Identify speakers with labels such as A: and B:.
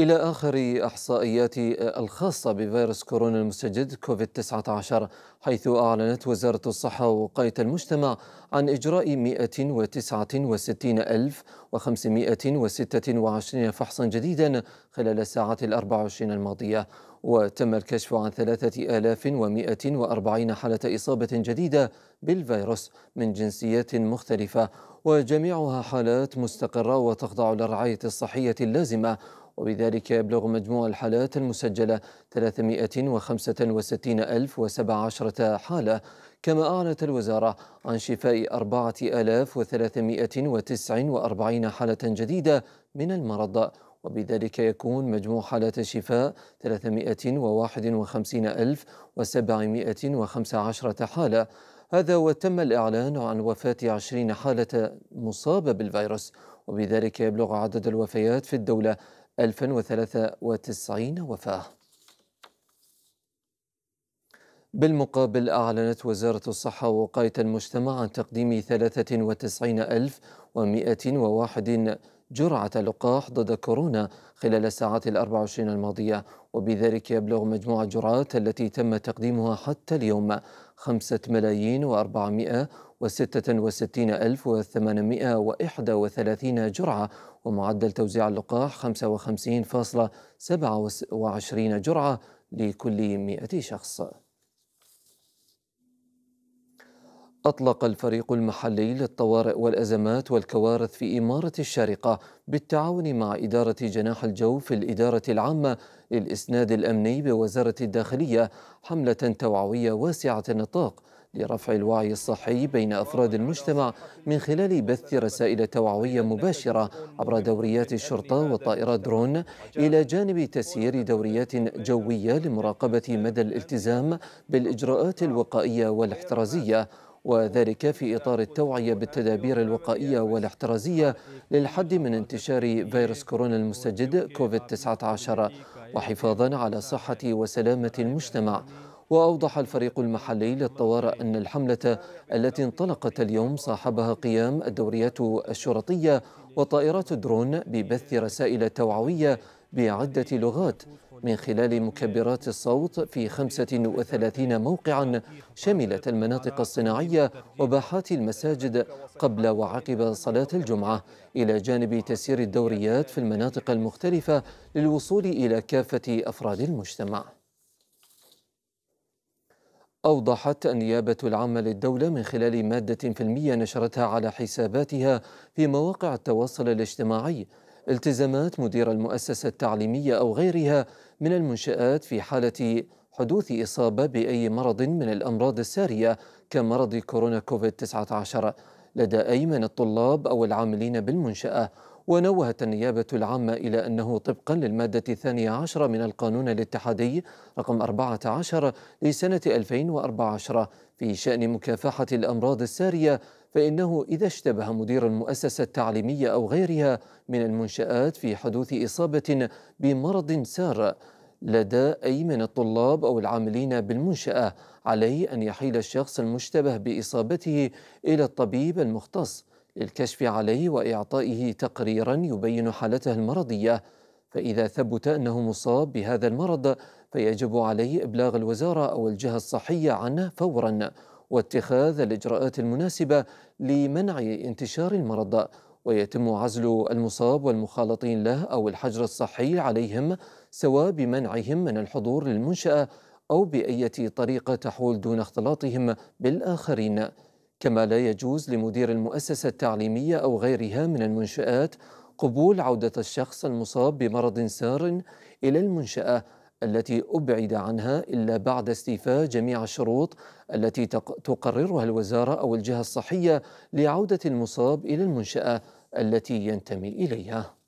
A: إلى آخر إحصائيات الخاصة بفيروس كورونا المستجد كوفيد-19 حيث أعلنت وزارة الصحة ووقاية المجتمع عن إجراء 169526 فحصا جديدا خلال الساعات الأربع وعشرين الماضية وتم الكشف عن 3140 حالة إصابة جديدة بالفيروس من جنسيات مختلفة وجميعها حالات مستقرة وتخضع للرعاية الصحية اللازمة وبذلك يبلغ مجموع الحالات المسجلة 365017 حالة كما أعلنت الوزارة عن شفاء 4349 حالة جديدة من المرض وبذلك يكون مجموع حالات الشفاء 351715 حالة هذا وتم الإعلان عن وفاة 20 حالة مصابة بالفيروس وبذلك يبلغ عدد الوفيات في الدولة 1093 وفاة بالمقابل أعلنت وزارة الصحة وقاية المجتمع عن تقديم 93101 جرعة لقاح ضد كورونا خلال الساعات الأربع وعشرين الماضية وبذلك يبلغ مجموع الجرعات التي تم تقديمها حتى اليوم خمسة ملايين وأربعمائة وستة وستين ألف وثمانمائة وإحدى وثلاثين جرعة ومعدل توزيع اللقاح خمسة وخمسين فاصلة سبعة وعشرين جرعة لكل مئة شخص أطلق الفريق المحلي للطوارئ والأزمات والكوارث في إمارة الشارقة بالتعاون مع إدارة جناح الجو في الإدارة العامة للإسناد الأمني بوزارة الداخلية حملة توعوية واسعة النطاق لرفع الوعي الصحي بين أفراد المجتمع من خلال بث رسائل توعوية مباشرة عبر دوريات الشرطة وطائرات درون إلى جانب تسيير دوريات جوية لمراقبة مدى الالتزام بالإجراءات الوقائية والاحترازية وذلك في إطار التوعية بالتدابير الوقائية والاحترازية للحد من انتشار فيروس كورونا المستجد كوفيد-19 وحفاظا على صحة وسلامة المجتمع وأوضح الفريق المحلي للطوارئ أن الحملة التي انطلقت اليوم صاحبها قيام الدوريات الشرطية وطائرات الدرون ببث رسائل توعوية بعدة لغات من خلال مكبرات الصوت في 35 موقعا شملت المناطق الصناعية وباحات المساجد قبل وعقب صلاة الجمعة إلى جانب تسيير الدوريات في المناطق المختلفة للوصول إلى كافة أفراد المجتمع أوضحت النيابة العامة للدولة من خلال مادة فيلمية نشرتها على حساباتها في مواقع التواصل الاجتماعي التزامات مدير المؤسسة التعليمية أو غيرها من المنشآت في حالة حدوث إصابة بأي مرض من الأمراض السارية كمرض كورونا كوفيد 19 لدى أي من الطلاب أو العاملين بالمنشأة ونوهت النيابة العامة إلى أنه طبقا للمادة الثانية عشرة من القانون الاتحادي رقم 14 لسنة 2014 في شأن مكافحة الأمراض السارية فإنه إذا اشتبه مدير المؤسسة التعليمية أو غيرها من المنشآت في حدوث إصابة بمرض سار لدى أي من الطلاب أو العاملين بالمنشأة عليه أن يحيل الشخص المشتبه بإصابته إلى الطبيب المختص للكشف عليه وإعطائه تقريرا يبين حالته المرضية فإذا ثبت أنه مصاب بهذا المرض فيجب عليه إبلاغ الوزارة أو الجهة الصحية عنه فورا واتخاذ الإجراءات المناسبة لمنع انتشار المرض ويتم عزل المصاب والمخالطين له أو الحجر الصحي عليهم سواء بمنعهم من الحضور للمنشأة أو بأية طريقة تحول دون اختلاطهم بالآخرين كما لا يجوز لمدير المؤسسة التعليمية أو غيرها من المنشآت قبول عودة الشخص المصاب بمرض سار إلى المنشأة التي أبعد عنها إلا بعد استيفاء جميع الشروط التي تقررها الوزارة أو الجهة الصحية لعودة المصاب إلى المنشأة التي ينتمي إليها